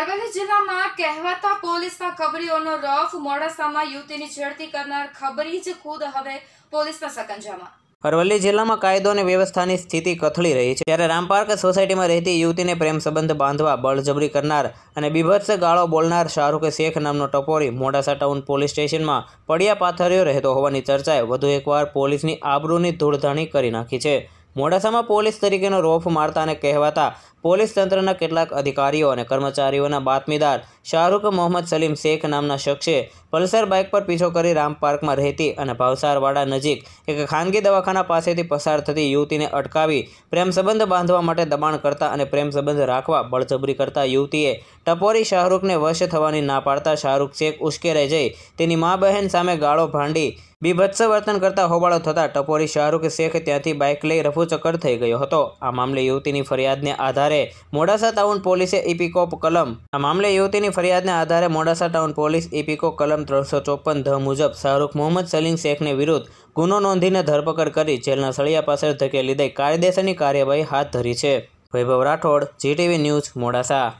અરવલ્લી જિલ્લામાં કહેવાતા પોલીસના ખબરીઓનો રફ મોડાસામાં યુવતીની છેડતી કરનાર ખબરી જ ખુદ હવે પોલીસના સકંજામાં અરવલ્લી જિલ્લામાં કાયદો અને વ્યવસ્થાની સ્થિતિ કથળી રહી છે ત્યારે રામપાર્ક સોસાયટીમાં રહેતી યુવતીને પ્રેમ સંબંધ બાંધવા બળજબરી કરનાર અને બીભત્સ ગાળો બોલનાર શાહરૂખે શેખ નામનો ટપોરી મોડાસા ટાઉન પોલીસ સ્ટેશનમાં પડ્યા પાથર્યો રહેતો હોવાની ચર્ચાએ વધુ એકવાર પોલીસની આબરૂની ધૂળધાણી કરી નાખી છે મોડાસામાં પોલીસ તરીકેનો રોફ મારતાને કહેવાતા પોલીસ તંત્રના કેટલાક અધિકારીઓ અને કર્મચારીઓના બાતમીદાર શાહરૂખ મોહમ્મદ સલીમ શેખ નામના શખ્સે પલ્સર બાઇક પર પીછો કરી રામ પાર્કમાં રહેતી અને ભાવસારવાડા નજીક એક ખાનગી દવાખાના પાસેથી પસાર થતી યુવતીને અટકાવી પ્રેમ સંબંધ બાંધવા માટે દબાણ કરતા અને પ્રેમ સંબંધ રાખવા બળજબરી કરતા યુવતીએ ટપોરી શાહરૂખને વશ થવાની ના પાડતા શાહરૂખ શેખ ઉશ્કેરાઈ જઈ તેની મા બહેન સામે ગાળો ભાંડી બીભત્સ વર્તન કરતા હોબાળો થતાં ટપોરી શાહરૂખ શેખ ત્યાંથી બાઇક લઈ રફુચક્કર થઈ ગયો હતો આ મામલે યુવતીની ફરિયાદને આધારે મોડાસા ટાઉન પોલીસે ઇપીકોપ કલમ આ મામલે યુવતીની ફરિયાદને આધારે મોડાસા ટાઉન પોલીસ ઇપીકો કલમ ત્રણસો ચોપન ધ મુજબ શાહરૂખ મોહમ્મદ સલીમ શેખને વિરુદ્ધ ગુનો નોંધીને ધરપકડ કરી જેલના સળિયા પાછળ ધકેલી દઈ કાયદેસરની કાર્યવાહી હાથ ધરી છે વૈભવ રાઠોડ જીટીવી ન્યૂઝ મોડાસા